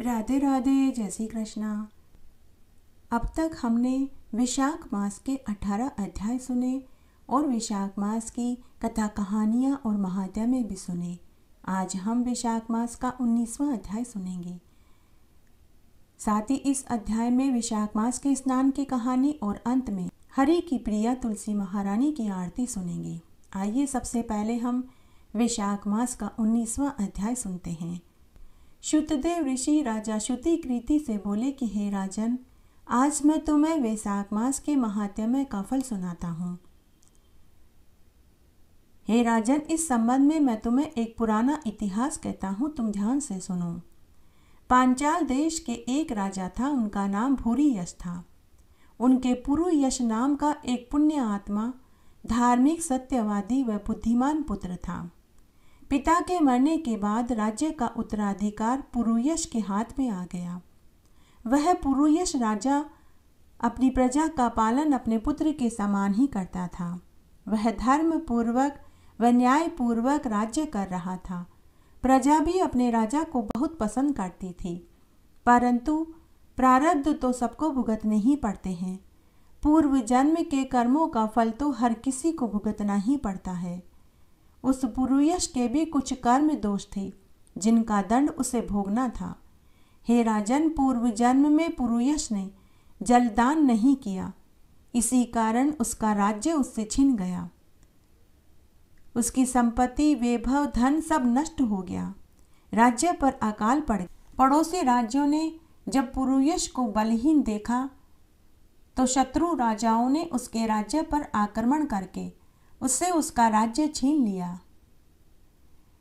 राधे राधे जय श्री कृष्णा अब तक हमने विशाख मास के 18 अध्याय सुने और विशाख मास की कथा कहानियाँ और महात्या भी सुने आज हम विशाख मास का 19वां अध्याय सुनेंगे साथ ही इस अध्याय में विशाख मास के स्नान की कहानी और अंत में हरि की प्रिया तुलसी महारानी की आरती सुनेंगे आइए सबसे पहले हम विशाख मास का 19वां अध्याय सुनते हैं शुतदेव ऋषि राजा श्रुति कृति से बोले कि हे राजन आज मैं तुम्हें वैशाख मास के महात्म्य का फल सुनाता हूँ हे राजन इस संबंध में मैं तुम्हें एक पुराना इतिहास कहता हूँ तुम ध्यान से सुनो पांचाल देश के एक राजा था उनका नाम भूरी यश था उनके पुरु यश नाम का एक पुण्य आत्मा धार्मिक सत्यवादी व बुद्धिमान पुत्र था पिता के मरने के बाद राज्य का उत्तराधिकार पुरुयश के हाथ में आ गया वह पुरुयश राजा अपनी प्रजा का पालन अपने पुत्र के समान ही करता था वह धर्म पूर्वक व न्यायपूर्वक राज्य कर रहा था प्रजा भी अपने राजा को बहुत पसंद करती थी परंतु प्रारब्ध तो सबको भुगतने ही पड़ते हैं पूर्व जन्म के कर्मों का फल तो हर किसी को भुगतना ही पड़ता है उस पुरुष के भी कुछ कर्म दोष थे जिनका दंड उसे भोगना था हे राजन पूर्व जन्म में पुरुष ने जलदान नहीं किया इसी कारण उसका राज्य उससे छिन गया उसकी संपत्ति वैभव धन सब नष्ट हो गया राज्य पर अकाल पड़ पड़ोसी राज्यों ने जब पुरुष को बलहीन देखा तो शत्रु राजाओं ने उसके राज्य पर आक्रमण करके उससे उसका राज्य छीन लिया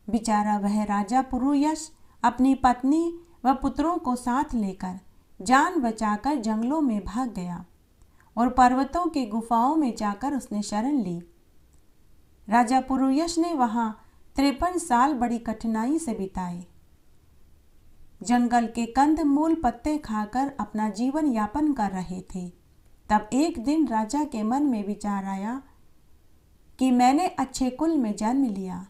बेचारा वह राजा पुरुयश अपनी पत्नी व पुत्रों को साथ लेकर जान बचाकर जंगलों में भाग गया और पर्वतों की गुफाओं में जाकर उसने शरण ली राजा पुरुयश ने वहां त्रेपन साल बड़ी कठिनाई से बिताए जंगल के कंद मूल पत्ते खाकर अपना जीवन यापन कर रहे थे तब एक दिन राजा के मन में विचार आया कि मैंने अच्छे कुल में जन्म लिया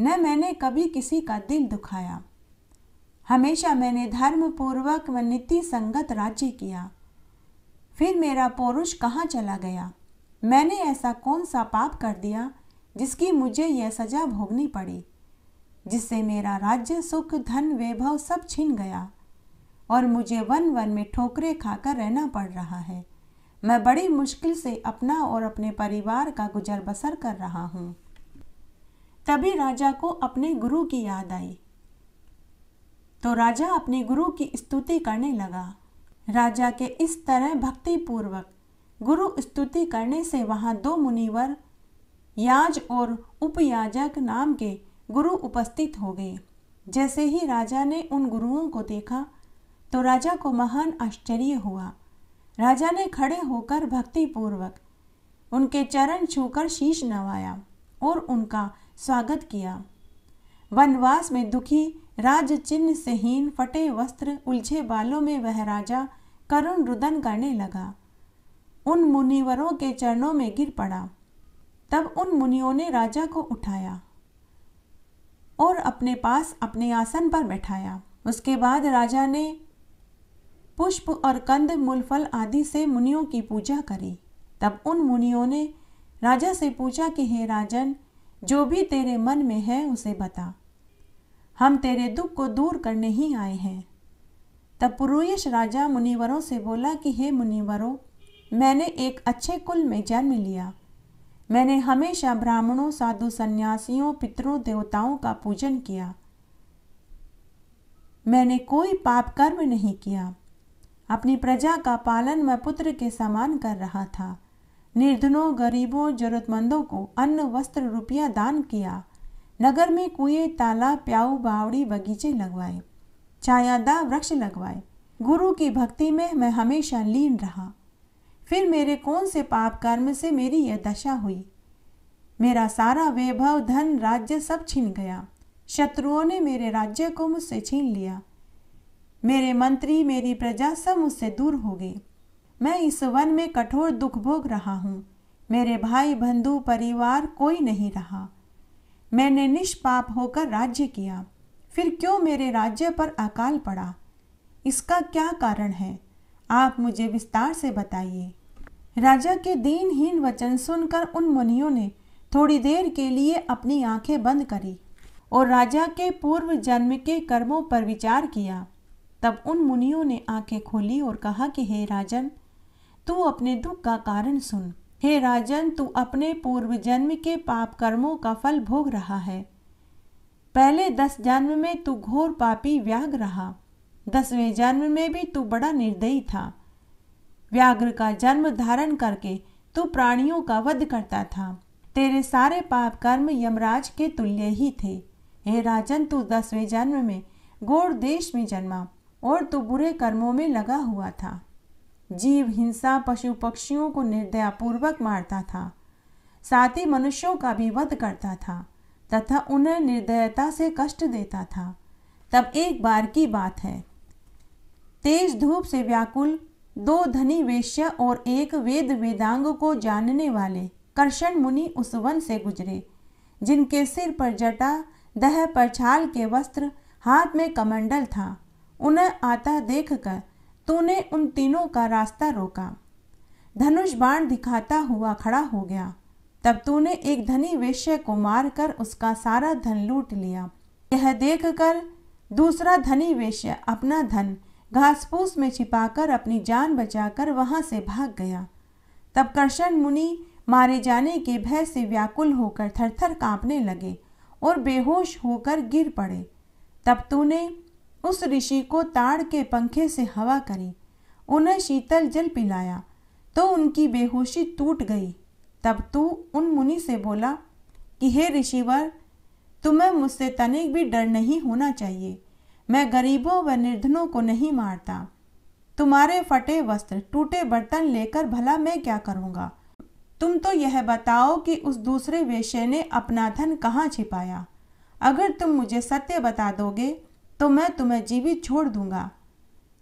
न मैंने कभी किसी का दिल दुखाया हमेशा मैंने धर्म पूर्वक व नीति संगत राज्य किया फिर मेरा पौरुष कहाँ चला गया मैंने ऐसा कौन सा पाप कर दिया जिसकी मुझे यह सजा भोगनी पड़ी जिससे मेरा राज्य सुख धन वैभव सब छिन गया और मुझे वन वन में ठोकरे खाकर रहना पड़ रहा है मैं बड़ी मुश्किल से अपना और अपने परिवार का गुजर बसर कर रहा हूँ तभी राजा को अपने गुरु की याद आई तो राजा अपने गुरु की स्तुति करने लगा राजा के इस तरह भक्तिपूर्वक गुरु स्तुति करने से वहाँ दो मुनिवर याज और उपयाजक नाम के गुरु उपस्थित हो गए जैसे ही राजा ने उन गुरुओं को देखा तो राजा को महान आश्चर्य हुआ राजा ने खड़े होकर भक्तिपूर्वक उनके चरण छूकर शीश नवाया और उनका स्वागत किया वनवास में दुखी राज चिन्ह से हीन फटे वस्त्र उलझे बालों में वह राजा करुण रुदन करने लगा उन मुनिवरों के चरणों में गिर पड़ा तब उन मुनियों ने राजा को उठाया और अपने पास अपने आसन पर बैठाया उसके बाद राजा ने पुष्प और कंद मूल फल आदि से मुनियों की पूजा करी तब उन मुनियों ने राजा से पूछा कि हे राजन जो भी तेरे मन में है उसे बता हम तेरे दुख को दूर करने ही आए हैं तब पुरुष राजा मुनिवरों से बोला कि हे मुनिवरों मैंने एक अच्छे कुल में जन्म लिया मैंने हमेशा ब्राह्मणों साधु संन्यासियों पितरों देवताओं का पूजन किया मैंने कोई पाप कर्म नहीं किया अपनी प्रजा का पालन मैं पुत्र के समान कर रहा था निर्धनों गरीबों जरूरतमंदों को अन्न वस्त्र रुपया दान किया नगर में कुएं तालाब प्याऊ बावड़ी बगीचे लगवाए छायादा वृक्ष लगवाए गुरु की भक्ति में मैं हमेशा लीन रहा फिर मेरे कौन से पाप कर्म से मेरी यह दशा हुई मेरा सारा वैभव धन राज्य सब छीन गया शत्रुओं ने मेरे राज्य को मुझसे छीन लिया मेरे मंत्री मेरी प्रजा सब मुझसे दूर हो गए मैं इस वन में कठोर दुख भोग रहा हूँ मेरे भाई बंधु परिवार कोई नहीं रहा मैंने निष्पाप होकर राज्य किया फिर क्यों मेरे राज्य पर अकाल पड़ा इसका क्या कारण है आप मुझे विस्तार से बताइए राजा के दीनहीन वचन सुनकर उन मुनियों ने थोड़ी देर के लिए अपनी आंखें बंद करी और राजा के पूर्व जन्म के कर्मों पर विचार किया तब उन मुनियों ने आंखें खोली और कहा कि हे राजन तू अपने दुख का कारण सुन हे राजन तू अपने पूर्व जन्म के पाप कर्मों का फल भोग रहा है पहले दस जन्म में तू घोर पापी व्याग रहा दसवें जन्म में भी तू बड़ा निर्दयी था व्याघ्र का जन्म धारण करके तू प्राणियों का वध करता था तेरे सारे पाप कर्म यमराज के तुल्य ही थे हे राजन तू दसवें जन्म में गोड़ देश में जन्मा और तो बुरे कर्मों में लगा हुआ था जीव हिंसा पशु पक्षियों को निर्दयापूर्वक मारता था साथ ही मनुष्यों का भी वध करता था तथा उन्हें निर्दयता से कष्ट देता था तब एक बार की बात है तेज धूप से व्याकुल दो धनी वेश्य और एक वेद वेदांग को जानने वाले कर्षण मुनि उस वन से गुजरे जिनके सिर पर जटा दह पर छाल के वस्त्र हाथ में कमंडल था उन्हें आता देखकर तूने उन तीनों का रास्ता रोका धनुष बाण दिखाता हुआ खड़ा हो गया तब तूने एक धनी वेश्य को मारकर उसका सारा धन लूट लिया यह देखकर दूसरा धनी वेश्य अपना धन घासपूस में छिपाकर अपनी जान बचाकर वहां से भाग गया तब कर्षण मुनि मारे जाने के भय से व्याकुल होकर थरथर कांपने लगे और बेहोश होकर गिर पड़े तब तूने उस ऋषि को ताड़ के पंखे से हवा करी उन्हें शीतल जल पिलाया तो उनकी बेहोशी टूट गई तब तू उन मुनि से बोला कि हे ऋषिवर तुम्हें मुझसे तनिक भी डर नहीं होना चाहिए मैं गरीबों व निर्धनों को नहीं मारता तुम्हारे फटे वस्त्र टूटे बर्तन लेकर भला मैं क्या करूँगा तुम तो यह बताओ कि उस दूसरे वेश्य ने अपना धन कहाँ छिपाया अगर तुम मुझे सत्य बता दोगे तो मैं तुम्हें जीवित छोड़ दूंगा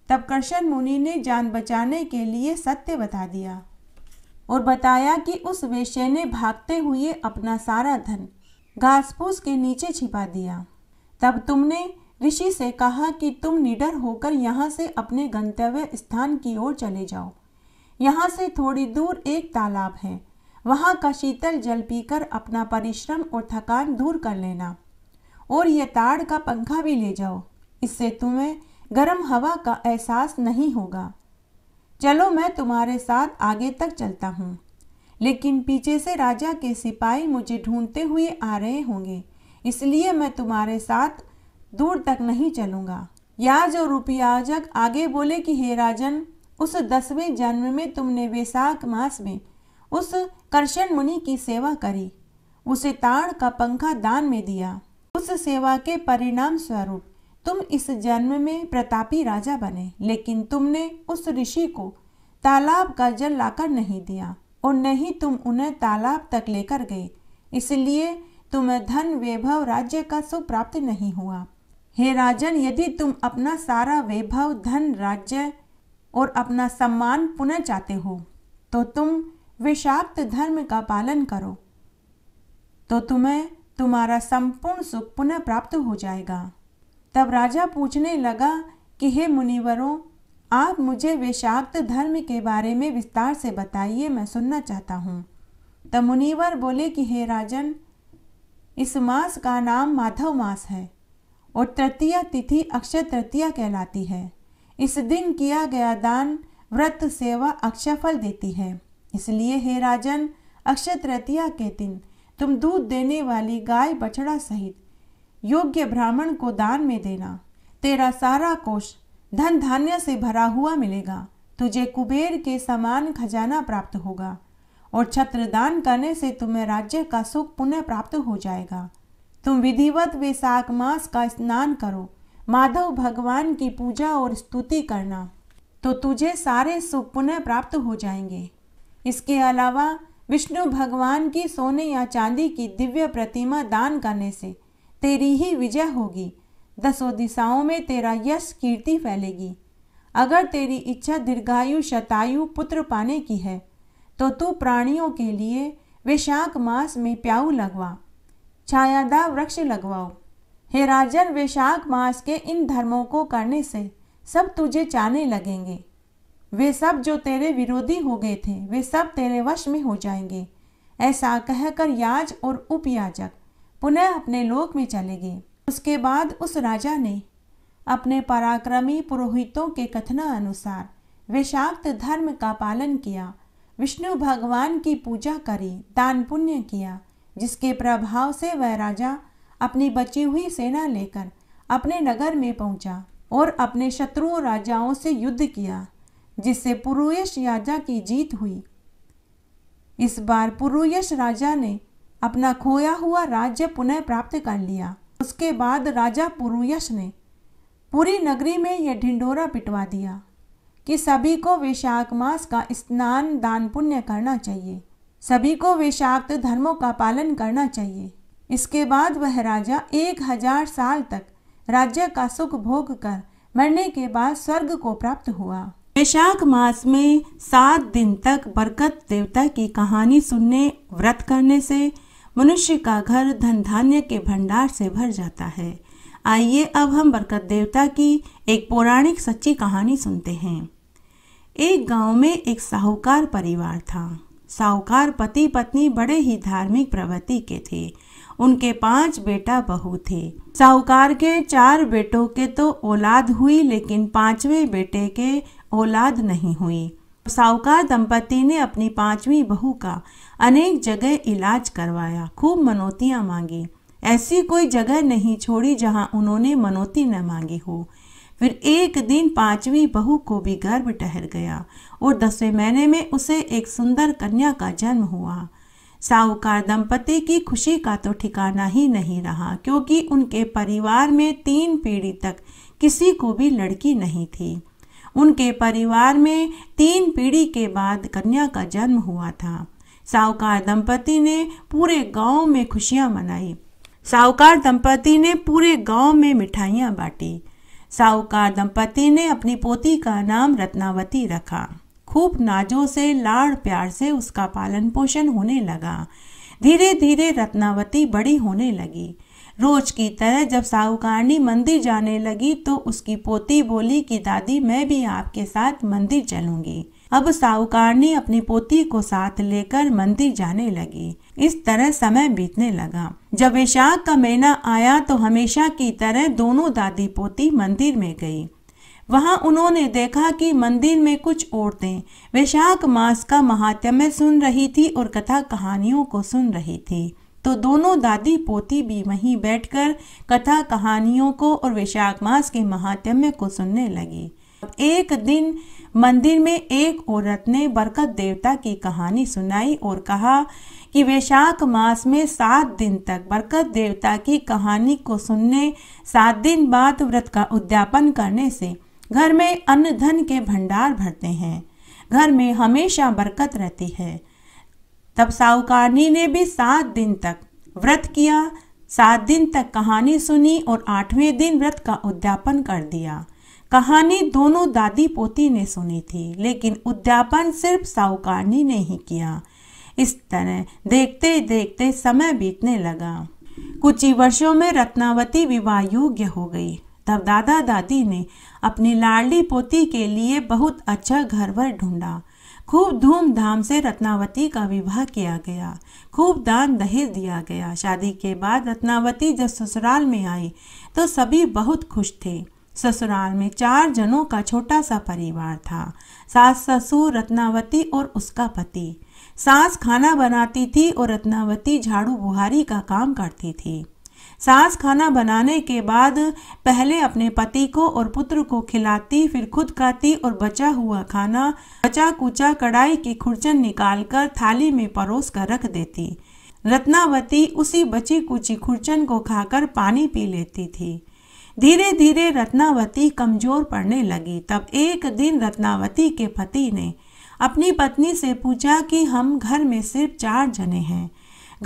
तब कृष्ण मुनि ने जान बचाने के लिए सत्य बता दिया और बताया कि उस वेश्य ने भागते हुए अपना सारा धन घास फूस के नीचे छिपा दिया तब तुमने ऋषि से कहा कि तुम निडर होकर यहाँ से अपने गंतव्य स्थान की ओर चले जाओ यहाँ से थोड़ी दूर एक तालाब है वहाँ का शीतल जल पीकर अपना परिश्रम और थकान दूर कर लेना और यह ताड़ का पंखा भी ले जाओ इससे तुम्हें गर्म हवा का एहसास नहीं होगा चलो मैं तुम्हारे साथ आगे तक चलता हूँ लेकिन पीछे से राजा के सिपाही मुझे ढूंढते हुए आ रहे होंगे इसलिए मैं तुम्हारे साथ दूर तक नहीं चलूँगा याज और रुपयाजक आगे बोले कि हे राजन उस दसवें जन्म में तुमने वैसाख मास में उस कर्शन मुनि की सेवा करी उसे ताड़ का पंखा दान में दिया उस सेवा के परिणाम स्वरूप तुम इस जन्म में प्रतापी राजा बने लेकिन तुमने उस ऋषि को तालाब का जल लाकर नहीं दिया और न ही तुम उन्हें तालाब तक लेकर गए इसलिए तुम्हें धन वैभव राज्य का सुख प्राप्त नहीं हुआ हे राजन यदि तुम अपना सारा वैभव धन राज्य और अपना सम्मान पुनः चाहते हो तो तुम विषाक्त धर्म का पालन करो तो तुम्हें तुम्हारा संपूर्ण सुख पुनः प्राप्त हो जाएगा तब राजा पूछने लगा कि हे मुनिवरों आप मुझे विषाक्त धर्म के बारे में विस्तार से बताइए मैं सुनना चाहता हूँ तब मुनिवर बोले कि हे राजन इस मास का नाम माधव मास है और तृतीय तिथि अक्षय तृतीया कहलाती है इस दिन किया गया दान व्रत सेवा अक्षय फल देती है इसलिए हे राजन अक्षय तृतीया के दिन तुम दूध देने वाली गाय बछड़ा सहित योग्य ब्राह्मण को दान में देना तेरा सारा कोष धन धान्य से भरा हुआ मिलेगा तुझे कुबेर के समान खजाना प्राप्त होगा और छत्र दान करने से तुम्हें राज्य का सुख पुनः प्राप्त हो जाएगा तुम विधिवत वे साग मांस का स्नान करो माधव भगवान की पूजा और स्तुति करना तो तुझे सारे सुख पुनः प्राप्त हो जाएंगे इसके अलावा विष्णु भगवान की सोने या चांदी की दिव्य प्रतिमा दान करने से तेरी ही विजय होगी दसों दिशाओं में तेरा यश कीर्ति फैलेगी अगर तेरी इच्छा दीर्घायु शतायु पुत्र पाने की है तो तू प्राणियों के लिए वैशाख मास में प्याऊ लगवा छायादा वृक्ष लगवाओ हे राजन वैशाख मास के इन धर्मों को करने से सब तुझे चाहने लगेंगे वे सब जो तेरे विरोधी हो गए थे वे सब तेरे वश में हो जाएंगे ऐसा कहकर याज और उपयाजक पुनः अपने लोक में चले गए उसके बाद उस राजा ने अपने पराक्रमी पुरोहितों के कथना अनुसार विषाक्त धर्म का पालन किया विष्णु भगवान की पूजा करी दान पुण्य किया जिसके प्रभाव से वह राजा अपनी बची हुई सेना लेकर अपने नगर में पहुंचा और अपने शत्रु राजाओं से युद्ध किया जिससे पुरुष राजा की जीत हुई इस बार पुरुष राजा ने अपना खोया हुआ राज्य पुनः प्राप्त कर लिया उसके बाद राजा पुरुष ने पूरी नगरी में यह ढिंडोरा पिटवा दिया कि सभी को वैशाख मास का स्नान दान पुण्य करना चाहिए सभी को वैशाख धर्मों का पालन करना चाहिए इसके बाद वह राजा एक हजार साल तक राज्य का सुख भोग कर मरने के बाद स्वर्ग को प्राप्त हुआ वैशाख मास में सात दिन तक बरकत देवता की कहानी सुनने व्रत करने से मनुष्य का घर धन धान्य के भंडार से भर जाता है आइए अब हम बरकत देवता की एक पौराणिक सच्ची कहानी सुनते हैं एक गांव में एक साहूकार परिवार था साहूकार पति पत्नी बड़े ही धार्मिक प्रवृत्ति के थे उनके पांच बेटा बहू थे साहूकार के चार बेटों के तो औलाद हुई लेकिन पांचवें बेटे के औलाद नहीं हुई साहूकार दंपति ने अपनी पांचवी बहू का अनेक जगह इलाज करवाया खूब मनोतियाँ मांगी ऐसी कोई जगह नहीं छोड़ी जहाँ उन्होंने मनोती न मांगी हो फिर एक दिन पांचवी बहू को भी गर्भ ठहर गया और दसवें महीने में उसे एक सुंदर कन्या का जन्म हुआ साहूकार दंपति की खुशी का तो ठिकाना ही नहीं रहा क्योंकि उनके परिवार में तीन पीढ़ी तक किसी को भी लड़की नहीं थी उनके परिवार में तीन पीढ़ी के बाद कन्या का जन्म हुआ था साहूकार दंपति ने पूरे गांव में खुशियां मनाई साहूकार दंपति ने पूरे गांव में मिठाइयां बांटी साहूकार दंपति ने अपनी पोती का नाम रत्नावती रखा खूब नाजों से लाड़ प्यार से उसका पालन पोषण होने लगा धीरे धीरे रत्नावती बड़ी होने लगी रोज की तरह जब साहूकारनी मंदिर जाने लगी तो उसकी पोती बोली कि दादी मैं भी आपके साथ मंदिर चलूंगी अब साहूकारनी अपनी पोती को साथ लेकर मंदिर जाने लगी इस तरह समय बीतने लगा जब वैशाख का महीना आया तो हमेशा की तरह दोनों दादी पोती मंदिर में गई वहां उन्होंने देखा कि मंदिर में कुछ औरतें वैशाख मास का महात्म्य सुन रही थी और कथा कहानियों को सुन रही थी तो दोनों दादी पोती भी वहीं बैठकर कथा कहानियों को और वैशाख मास के महात्म्य को सुनने लगी एक दिन मंदिर में एक औरत ने बरकत देवता की कहानी सुनाई और कहा कि वैशाख मास में सात दिन तक बरकत देवता की कहानी को सुनने सात दिन बाद व्रत का उद्यापन करने से घर में अन्न धन के भंडार भरते हैं घर में हमेशा बरकत रहती है तब साहूकारनी ने भी सात दिन तक व्रत किया सात दिन तक कहानी सुनी और आठवें दिन व्रत का उद्यापन कर दिया कहानी दोनों दादी पोती ने सुनी थी लेकिन उद्यापन सिर्फ साहूकारनी ने ही किया इस तरह देखते देखते समय बीतने लगा कुछ ही वर्षों में रत्नावती विवाह योग्य हो गई तब दादा दादी ने अपनी लाडली पोती के लिए बहुत अच्छा घर वर ढूंढा खूब धूमधाम से रत्नावती का विवाह किया गया खूब दान दहेज दिया गया शादी के बाद रत्नावती जब ससुराल में आई तो सभी बहुत खुश थे ससुराल में चार जनों का छोटा सा परिवार था सास ससुर रत्नावती और उसका पति सास खाना बनाती थी और रत्नावती झाड़ू बुहारी का काम करती थी सास खाना बनाने के बाद पहले अपने पति को और पुत्र को खिलाती फिर खुद खाती और बचा हुआ खाना बचा कुचा कढ़ाई की खुरचन निकालकर थाली में परोस कर रख देती रत्नावती उसी बची कुची खुरचन को खाकर पानी पी लेती थी धीरे धीरे रत्नावती कमजोर पड़ने लगी तब एक दिन रत्नावती के पति ने अपनी पत्नी से पूछा कि हम घर में सिर्फ चार जने हैं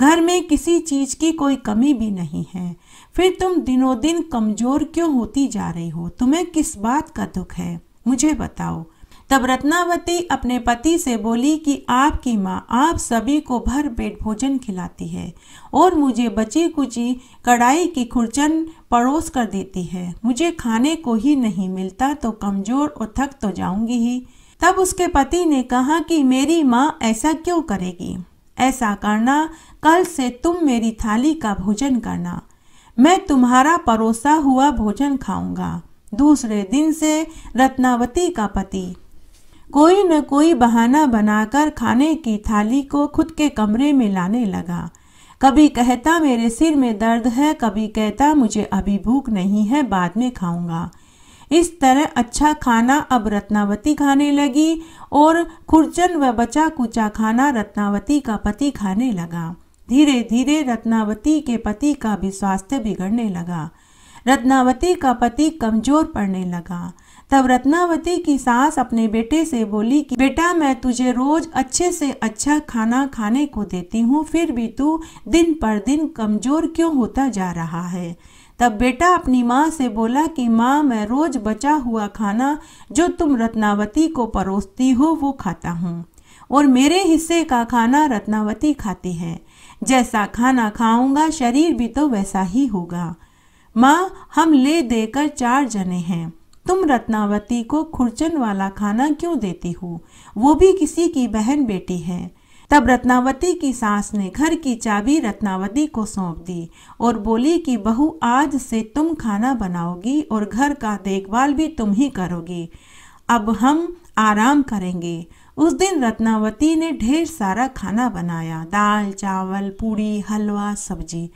घर में किसी चीज़ की कोई कमी भी नहीं है फिर तुम दिनों दिन कमज़ोर क्यों होती जा रही हो तुम्हें किस बात का दुख है मुझे बताओ तब रत्नावती अपने पति से बोली कि आपकी माँ आप सभी को भर पेट भोजन खिलाती है और मुझे बची कुची कढ़ाई की खुरचन परोस कर देती है मुझे खाने को ही नहीं मिलता तो कमज़ोर और थक तो जाऊंगी ही तब उसके पति ने कहा कि मेरी माँ ऐसा क्यों करेगी ऐसा करना कल से तुम मेरी थाली का भोजन करना मैं तुम्हारा परोसा हुआ भोजन खाऊंगा दूसरे दिन से रत्नावती का पति कोई न कोई बहाना बनाकर खाने की थाली को खुद के कमरे में लाने लगा कभी कहता मेरे सिर में दर्द है कभी कहता मुझे अभी भूख नहीं है बाद में खाऊंगा इस तरह अच्छा खाना अब रत्नावती खाने लगी और खुरचन व बचा कुचा खाना रत्नावती का पति खाने लगा धीरे धीरे रत्नावती के पति का भी स्वास्थ्य बिगड़ने लगा रत्नावती का पति कमजोर पड़ने लगा तब रत्नावती की सास अपने बेटे से बोली कि बेटा मैं तुझे रोज अच्छे से अच्छा खाना खाने को देती हूँ फिर भी तू दिन पर दिन कमजोर क्यों होता जा रहा है तब बेटा अपनी माँ से बोला कि माँ मैं रोज बचा हुआ खाना जो तुम रत्नावती को परोसती हो वो खाता हूँ और मेरे हिस्से का खाना रत्नावती खाती है जैसा खाना खाऊंगा शरीर भी तो वैसा ही होगा माँ हम ले देकर चार जने हैं तुम रत्नावती को खुरचन वाला खाना क्यों देती हो वो भी किसी की बहन बेटी है तब रत्नावती की सास ने घर की चाबी रत्नावती को सौंप दी और बोली कि बहू आज से तुम खाना बनाओगी और घर का देखभाल भी तुम ही करोगी अब हम आराम करेंगे उस दिन रत्नावती ने ढेर सारा खाना बनाया दाल चावल पूड़ी हलवा सब्जी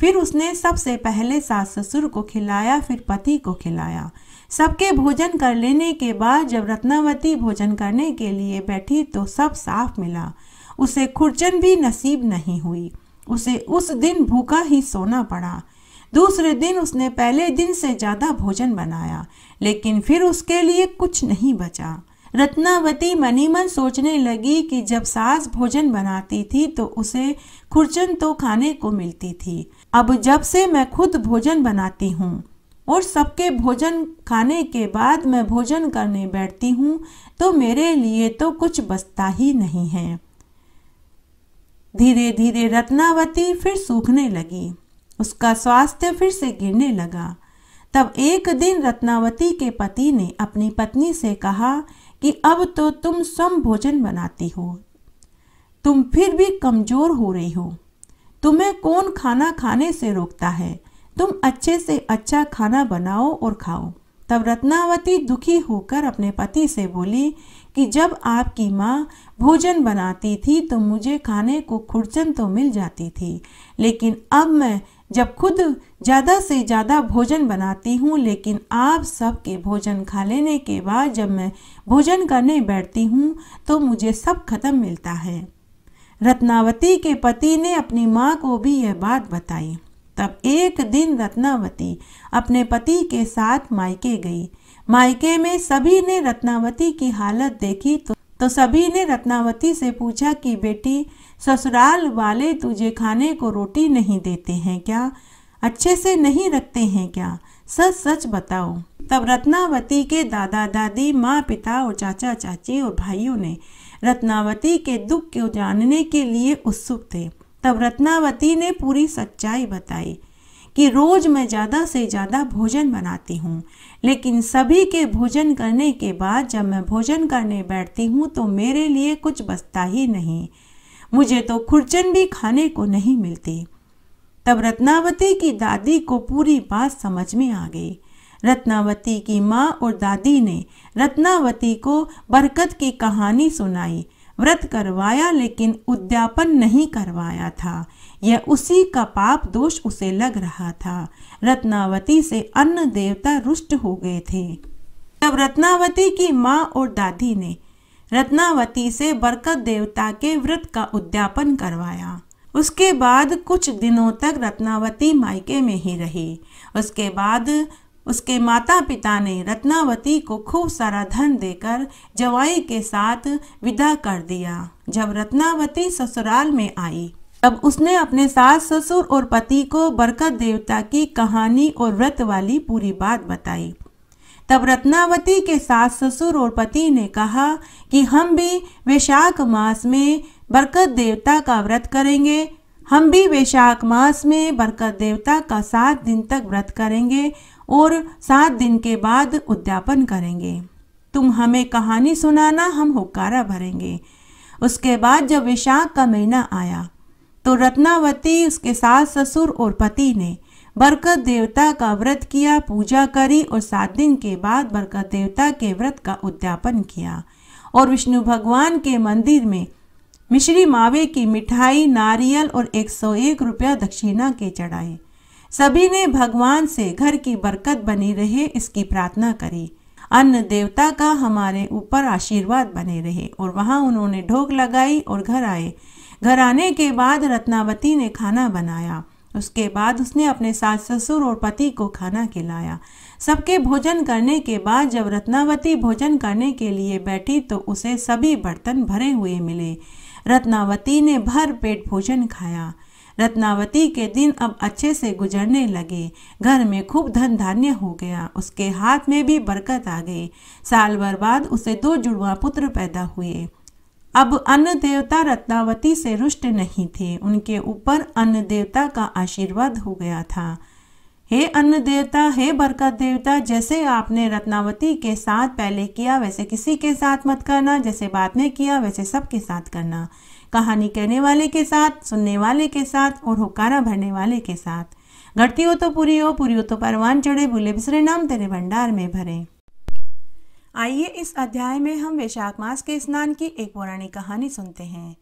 फिर उसने सबसे पहले सास ससुर को खिलाया फिर पति को खिलाया सबके भोजन कर लेने के बाद जब रत्नावती भोजन करने के लिए बैठी तो सब साफ मिला उसे खुरचन भी नसीब नहीं हुई उसे उस दिन भूखा ही सोना पड़ा दूसरे दिन उसने पहले दिन से ज़्यादा भोजन बनाया लेकिन फिर उसके लिए कुछ नहीं बचा रत्नावती मनीमन सोचने लगी कि जब सास भोजन बनाती थी तो उसे खुरचन तो खाने को मिलती थी अब जब से मैं खुद भोजन बनाती हूँ और सबके भोजन खाने के बाद मैं भोजन करने बैठती हूँ तो मेरे लिए तो कुछ बचता ही नहीं है धीरे धीरे रत्नावती फिर सूखने लगी उसका स्वास्थ्य फिर से गिरने लगा तब एक दिन रत्नावती के पति ने अपनी पत्नी से कहा कि अब तो तुम सम भोजन बनाती हो तुम फिर भी कमज़ोर हो रही हो तुम्हें कौन खाना खाने से रोकता है तुम अच्छे से अच्छा खाना बनाओ और खाओ तब रत्नावती दुखी होकर अपने पति से बोली कि जब आपकी माँ भोजन बनाती थी तो मुझे खाने को खुरचन तो मिल जाती थी लेकिन अब मैं जब खुद ज़्यादा से ज़्यादा भोजन बनाती हूँ लेकिन आप सबके भोजन खा लेने के बाद जब मैं भोजन करने बैठती हूँ तो मुझे सब खत्म मिलता है रत्नावती के पति ने अपनी माँ को भी यह बात बताई तब एक दिन रत्नावती अपने पति के साथ मायके गई मायके में सभी ने रत्नावती की हालत देखी तो, तो सभी ने रत्नावती से पूछा कि बेटी ससुराल वाले तुझे खाने को रोटी नहीं देते हैं क्या अच्छे से नहीं रखते हैं क्या सच सच बताओ तब रत्नावती के दादा दादी माँ पिता और चाचा चाची और भाइयों ने रत्नावती के दुख को जानने के लिए उत्सुक थे तब रत्नावती ने पूरी सच्चाई बताई कि रोज़ मैं ज़्यादा से ज़्यादा भोजन बनाती हूँ लेकिन सभी के भोजन करने के बाद जब मैं भोजन करने बैठती हूँ तो मेरे लिए कुछ बचता ही नहीं मुझे तो खुरचन भी खाने को नहीं मिलती तब रत्नावती की दादी को पूरी बात समझ में आ गई रत्नावती की माँ और दादी ने रत्नावती को बरकत की कहानी सुनाई व्रत करवाया लेकिन उद्यापन नहीं करवाया था यह उसी का पाप दोष उसे लग रहा था रत्नावती से अन्य देवता रुष्ट हो गए थे तब रत्नावती की माँ और दादी ने रत्नावती से बरकत देवता के व्रत का उद्यापन करवाया उसके बाद कुछ दिनों तक रत्नावती मायके में ही रही उसके बाद उसके माता पिता ने रत्नावती को खूब सारा धन देकर जवाई के साथ विदा कर दिया जब रत्नावती ससुराल में आई अब उसने अपने सास ससुर और पति को बरकत देवता की कहानी और व्रत वाली पूरी बात बताई तब रत्नावती के सास ससुर और पति ने कहा कि हम भी वैशाख मास में बरकत देवता का व्रत करेंगे हम भी वैशाख मास में बरकत देवता का सात दिन तक व्रत करेंगे और सात दिन के बाद उद्यापन करेंगे तुम हमें कहानी सुनाना हम हुकारा भरेंगे उसके बाद जब वैशाख का महीना आया तो रत्नावती उसके सास ससुर और पति ने बरकत देवता का व्रत किया पूजा करी और सात दिन के बाद बरकत देवता के व्रत का उद्यापन किया और विष्णु भगवान के मंदिर में मिश्री मावे की मिठाई नारियल और 101 रुपया दक्षिणा के चढ़ाए सभी ने भगवान से घर की बरकत बनी रहे इसकी प्रार्थना करी अन्न देवता का हमारे ऊपर आशीर्वाद बने रहे और वहाँ उन्होंने ढोक लगाई और घर आए घर आने के बाद रत्नावती ने खाना बनाया उसके बाद उसने अपने सास ससुर और पति को खाना खिलाया सबके भोजन करने के बाद जब रत्नावती भोजन करने के लिए बैठी तो उसे सभी बर्तन भरे हुए मिले रत्नावती ने भर पेट भोजन खाया रत्नावती के दिन अब अच्छे से गुजरने लगे घर में खूब धन धान्य हो गया उसके हाथ में भी बरकत आ गई साल भर बाद उसे दो जुड़वा पुत्र पैदा हुए अब अन्य देवता रत्नावती से रुष्ट नहीं थे उनके ऊपर अन्य देवता का आशीर्वाद हो गया था हे अन्न देवता हे बरकत देवता जैसे आपने रत्नावती के साथ पहले किया वैसे किसी के साथ मत करना जैसे बाद में किया वैसे सबके साथ करना कहानी कहने वाले के साथ सुनने वाले के साथ और होकारा भरने वाले के साथ घटती हो तो पूरी हो पूरी हो तो परवान चढ़े भूले बिसरे नाम तेरे भंडार में भरे आइए इस अध्याय में हम वैशाख मास के स्नान की एक पौराणिक कहानी सुनते हैं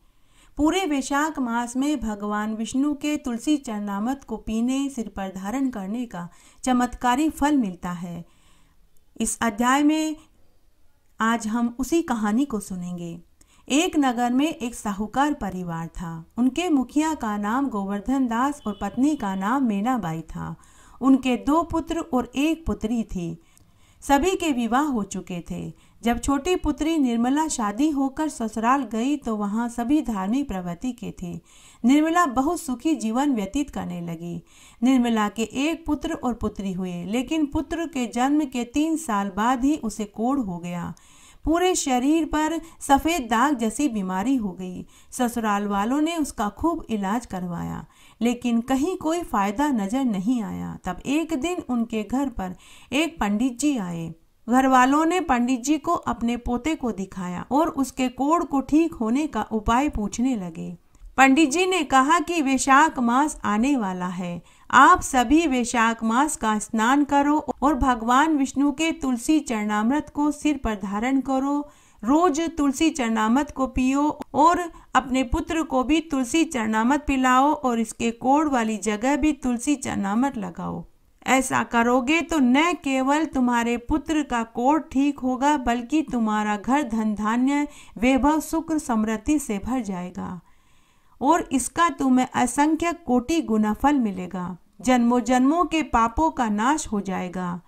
पूरे वैशाख मास में भगवान विष्णु के तुलसी चरणामत को पीने सिर पर धारण करने का चमत्कारी फल मिलता है इस अध्याय में आज हम उसी कहानी को सुनेंगे एक नगर में एक साहूकार परिवार था उनके मुखिया का नाम गोवर्धन दास और पत्नी का नाम मीनाबाई था उनके दो पुत्र और एक पुत्री थी सभी के विवाह हो चुके थे जब छोटी पुत्री निर्मला शादी होकर ससुराल गई तो वहाँ सभी धार्मिक प्रवृत्ति के थे निर्मला बहुत सुखी जीवन व्यतीत करने लगी निर्मला के एक पुत्र और पुत्री हुए लेकिन पुत्र के जन्म के तीन साल बाद ही उसे कोढ़ हो गया पूरे शरीर पर सफ़ेद दाग जैसी बीमारी हो गई ससुराल वालों ने उसका खूब इलाज करवाया लेकिन कहीं कोई फायदा नजर नहीं आया तब एक दिन उनके घर पर एक पंडित जी आए घर वालों ने पंडित जी को अपने पोते को दिखाया और उसके कोड़ को ठीक होने का उपाय पूछने लगे पंडित जी ने कहा कि वैशाख मास आने वाला है आप सभी वैशाख मास का स्नान करो और भगवान विष्णु के तुलसी चरणामृत को सिर पर धारण करो रोज तुलसी चरणामत को पियो और अपने पुत्र को भी तुलसी चरणामत पिलाओ और इसके कोड़ वाली जगह भी तुलसी चरणामत लगाओ ऐसा करोगे तो न केवल तुम्हारे पुत्र का कोड़ ठीक होगा बल्कि तुम्हारा घर धन धान्य वैभव शुक्र समृद्धि से भर जाएगा और इसका तुम्हें असंख्य कोटि गुना फल मिलेगा जन्मों जन्मों के पापों का नाश हो जाएगा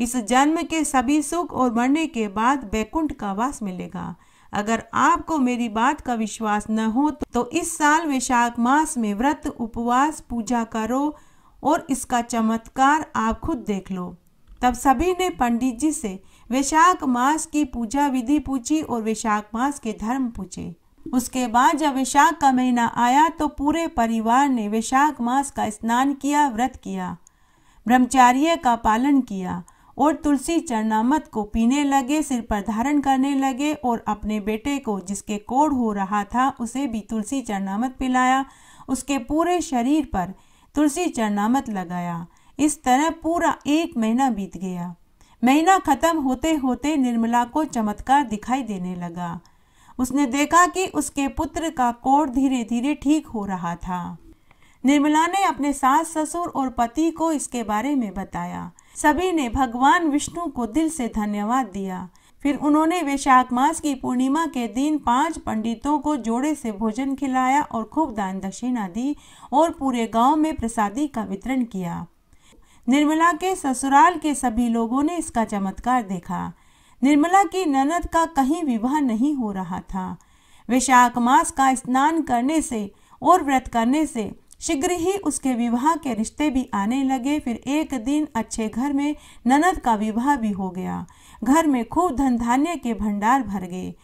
इस जन्म के सभी सुख और मरने के बाद बैकुंठ का वास मिलेगा अगर आपको मेरी बात का विश्वास न हो तो इस साल वैशाख मास में व्रत उपवास पूजा करो और इसका चमत्कार आप खुद देख लो तब सभी ने पंडित जी से वैशाख मास की पूजा विधि पूछी और वैशाख मास के धर्म पूछे उसके बाद जब वैशाख का महीना आया तो पूरे परिवार ने वैशाख मास का स्नान किया व्रत किया ब्रह्मचार्य का पालन किया और तुलसी चरणामत को पीने लगे सिर पर धारण करने लगे और अपने बेटे को जिसके कोड़ हो रहा था उसे भी तुलसी चरणामत पिलाया उसके पूरे शरीर पर तुलसी चरणामत लगाया इस तरह पूरा एक महीना बीत गया महीना खत्म होते होते निर्मला को चमत्कार दिखाई देने लगा उसने देखा कि उसके पुत्र का कोड़ धीरे धीरे ठीक हो रहा था निर्मला ने अपने सास ससुर और पति को इसके बारे में बताया सभी ने भगवान विष्णु को दिल से धन्यवाद दिया फिर उन्होंने वैशाख मास की पूर्णिमा के दिन पांच पंडितों को जोड़े से भोजन खिलाया और खूब दान दक्षिणा दी और पूरे गांव में प्रसादी का वितरण किया निर्मला के ससुराल के सभी लोगों ने इसका चमत्कार देखा निर्मला की ननद का कहीं विवाह नहीं हो रहा था वैशाख मास का स्नान करने से और व्रत करने से शीघ्र ही उसके विवाह के रिश्ते भी आने लगे फिर एक दिन अच्छे घर में ननद का विवाह भी हो गया घर में खूब धन धान्य के भंडार भर गए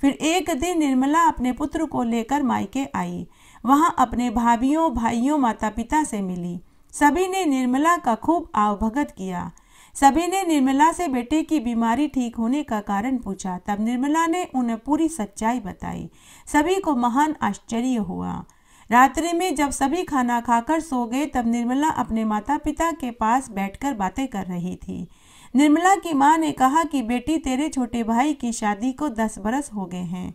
फिर एक दिन निर्मला अपने पुत्र को लेकर मायके आई वहाँ अपने भाभीों भाइयों माता पिता से मिली सभी ने निर्मला का खूब आवभगत किया सभी ने निर्मला से बेटे की बीमारी ठीक होने का कारण पूछा तब निर्मला ने उन्हें पूरी सच्चाई बताई सभी को महान आश्चर्य हुआ रात्रि में जब सभी खाना खाकर सो गए तब निर्मला अपने माता पिता के पास बैठकर बातें कर रही थी निर्मला की माँ ने कहा कि बेटी तेरे छोटे भाई की शादी को दस बरस हो गए हैं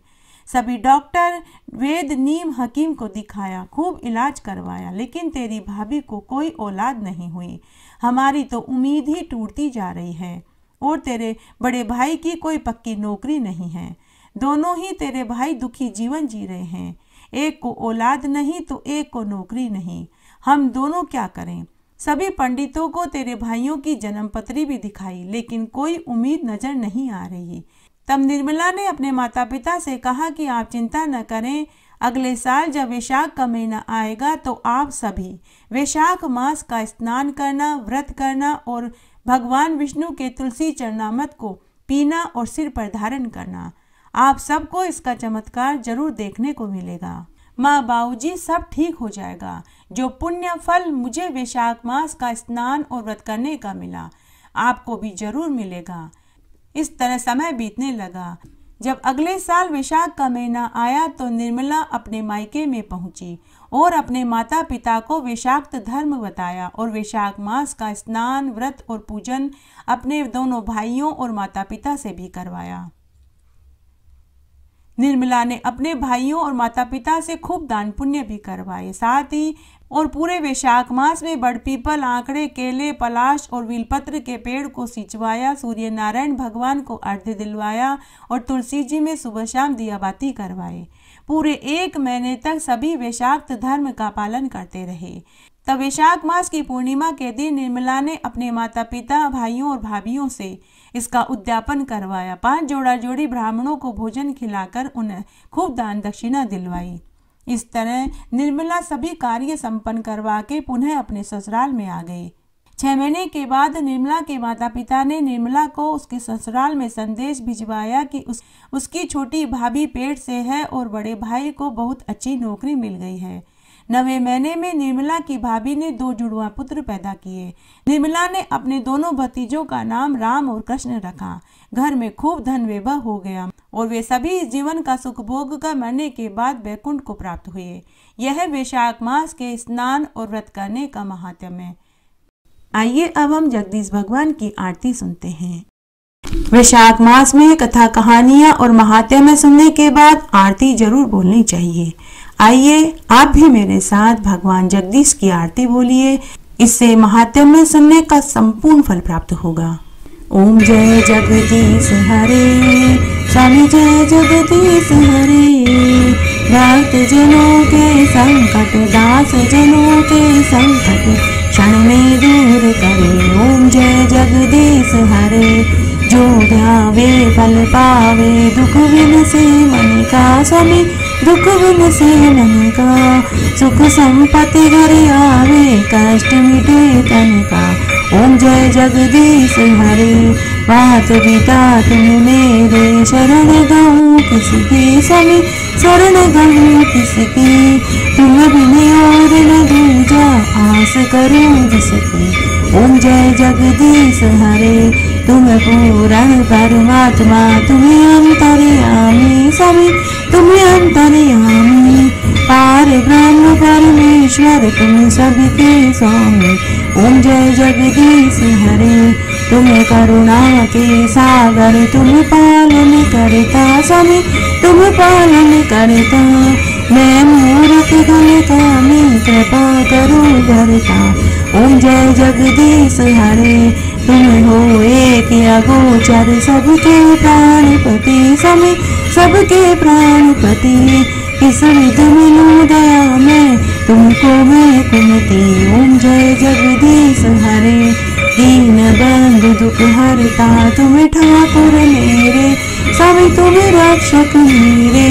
सभी डॉक्टर वेद नीम हकीम को दिखाया खूब इलाज करवाया लेकिन तेरी भाभी को कोई औलाद नहीं हुई हमारी तो उम्मीद ही टूटती जा रही है और तेरे बड़े भाई की कोई पक्की नौकरी नहीं है दोनों ही तेरे भाई दुखी जीवन जी रहे हैं एक को औलाद नहीं तो एक को नौकरी नहीं हम दोनों क्या करें सभी पंडितों को तेरे भाइयों की जन्मपत्री भी दिखाई लेकिन कोई उम्मीद नजर नहीं आ रही तब निर्मला ने अपने माता पिता से कहा कि आप चिंता न करें अगले साल जब वैशाख का महीना आएगा तो आप सभी वैशाख मास का स्नान करना व्रत करना और भगवान विष्णु के तुलसी चरणामत को पीना और सिर पर धारण करना आप सबको इसका चमत्कार जरूर देखने को मिलेगा माँ बाबूजी सब ठीक हो जाएगा जो पुण्य फल मुझे वैशाख मास का स्नान और व्रत करने का मिला आपको भी जरूर मिलेगा इस तरह समय बीतने लगा जब अगले साल वैशाख का महीना आया तो निर्मला अपने मायके में पहुंची और अपने माता पिता को वैशाख धर्म बताया और वैशाख मास का स्नान व्रत और पूजन अपने दोनों भाइयों और माता पिता से भी करवाया निर्मला ने अपने भाइयों और माता पिता से खूब दान पुण्य भी करवाए साथ ही और पूरे वैशाख मास में बड़ पीपल आंकड़े केले पलाश और वीलपत्र के पेड़ को सिंचवाया सूर्य नारायण भगवान को अर्घ्य दिलवाया और तुलसी जी में सुबह शाम दियाबाती करवाए पूरे एक महीने तक सभी वैशाख धर्म का पालन करते रहे तब वैशाख मास की पूर्णिमा के दिन निर्मला ने अपने माता पिता भाइयों और भाभियों से इसका उद्यापन करवाया पांच जोड़ा जोड़ी ब्राह्मणों को भोजन खिलाकर उन्हें खूब दान दक्षिणा दिलवाई इस तरह निर्मला सभी कार्य संपन्न करवा के पुनः अपने ससुराल में आ गई छह महीने के बाद निर्मला के माता पिता ने निर्मला को उसके ससुराल में संदेश भिजवाया कि उस उसकी छोटी भाभी पेट से है और बड़े भाई को बहुत अच्छी नौकरी मिल गई है नवे महीने में निर्मला की भाभी ने दो जुड़वा पुत्र पैदा किए निर्मला ने अपने दोनों भतीजों का नाम राम और कृष्ण रखा घर में खूब धन वैभव हो गया और वे सभी इस जीवन का सुख भोग कर मरने के बाद वैकुंठ को प्राप्त हुए यह वैशाख मास के स्नान और व्रत करने का महात्म है आइए अब हम जगदीश भगवान की आरती सुनते हैं वैशाख मास में कथा कहानियां और महात्म्य सुनने के बाद आरती जरूर बोलनी चाहिए आइए आप भी मेरे साथ भगवान जगदीश की आरती बोलिए इससे में सुनने का संपूर्ण फल प्राप्त होगा ओम जय जगदीश हरे स्वामी जय जगदीश हरे भक्त जनों के संकट दास जनों के संकट क्षण में दूर करे ओम जय जगदीश हरे जो ध्यावे फल पावे दुख विन से मन का स्वामी दुख बिन सहने का सुख संपत्ति घर आवे कष्ट मिटे तन का ओम जय जगदीश हरे बात पिता तुम मेरे शरण गहूँ किसी की समी शरण गहूँ किसी की तुम बिने और न दूजा आस करो जिसकी ओम जय जगदीश हरे तुम पूरण परमात्मा तुम्हें अंतर्यामी सभी तुम्हें अंतरयामी पार ब्रह्म परमेश्वर तुम सबके स्वामी ओम जय जगदीश हरे तुम करुणा के सागर तुम पालन करता समी तुम पालन करता मैं मूर्ख गलता मैं कृपा करो करता ओम जय जगदीश हरे तुम हो एक अगोचर सबके प्राणपति समी सबके प्राण पति इस विध मिलो दया में तुमको मैं कुमती ओम जय जगदीश हरे दीन बंधु दुख हरता तुम ठाकुर मेरे सब तुम रक्षक मेरे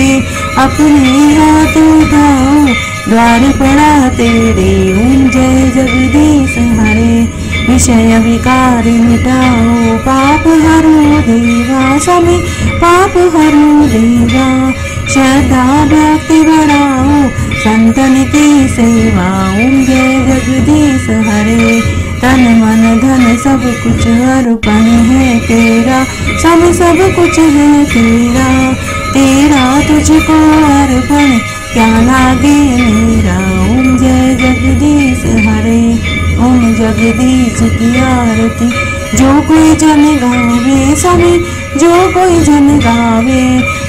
अपने हाथों उठाओ द्वार पड़ा तेरे ओम जय जगदीश हरे विषय विकारी मिटाओ पाप हरो देवा समी पाप हरो देवा श्रद्धा भक्ति बढ़ाओ संतन की सेवा जय जगदीश हरे तन मन धन सब कुछ अर्पण है तेरा सब सब कुछ है तेरा तेरा तुझको अर्पण क्या लागे मेरा ओम जय जगदीश हरे ओम जगदीश की आरती जो कोई जन गावे सभी जो कोई जन गावे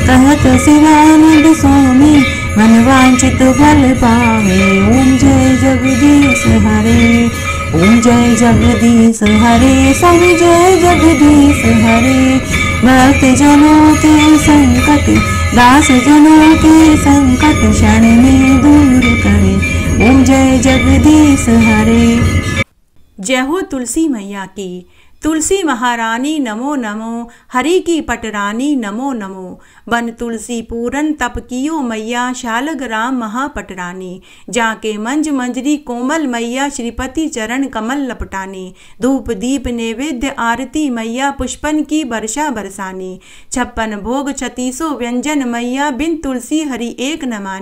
कहत शिवानंद स्वामी मन वांछित फल पावे ओम जय जगदीश हरे ओम जय जगदीश हरे स्वामी जय जगदीश हरे भक्त जनों के संकट दास जनों के संकट क्षण में दूर करे ओम जय जगदीश हरे जय हो तुलसी मैया की तुलसी महारानी नमो नमो हरि की पटरानी नमो नमो बन तुलसी पूरन तप कियो मैया शालग राम महापटरानी जाके मंज मंजरी कोमल मैया श्रीपति चरण कमल लपटानी धूप दीप नैवेद्य आरती मैया पुष्पन की वर्षा बरसानी छप्पन भोग छतीसो व्यंजन मैया बिन तुलसी हरि एक न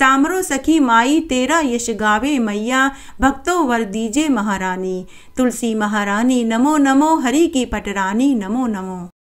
सामरो सखी माई तेरा यश गावे मैया भक्तो वर दीजे महारानी तुलसी महारानी नमो नमो हरि की पटरानी नमो नमो